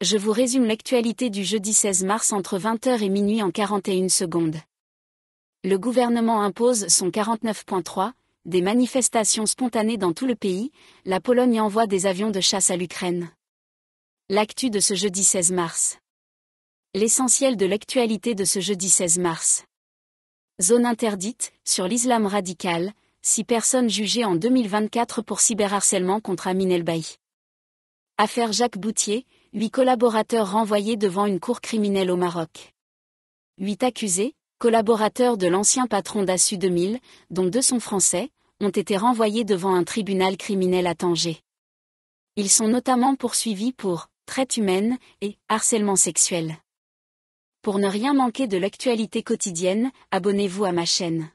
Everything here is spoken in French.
je vous résume l'actualité du jeudi 16 mars entre 20h et minuit en 41 secondes. Le gouvernement impose son 49.3, des manifestations spontanées dans tout le pays, la Pologne envoie des avions de chasse à l'Ukraine. L'actu de ce jeudi 16 mars. L'essentiel de l'actualité de ce jeudi 16 mars. Zone interdite, sur l'islam radical, 6 personnes jugées en 2024 pour cyberharcèlement contre Amin Elbaï. Affaire Jacques Boutier, Huit collaborateurs renvoyés devant une cour criminelle au Maroc. Huit accusés, collaborateurs de l'ancien patron d'Assu 2000, dont deux sont français, ont été renvoyés devant un tribunal criminel à Tanger. Ils sont notamment poursuivis pour traite humaine et harcèlement sexuel. Pour ne rien manquer de l'actualité quotidienne, abonnez-vous à ma chaîne.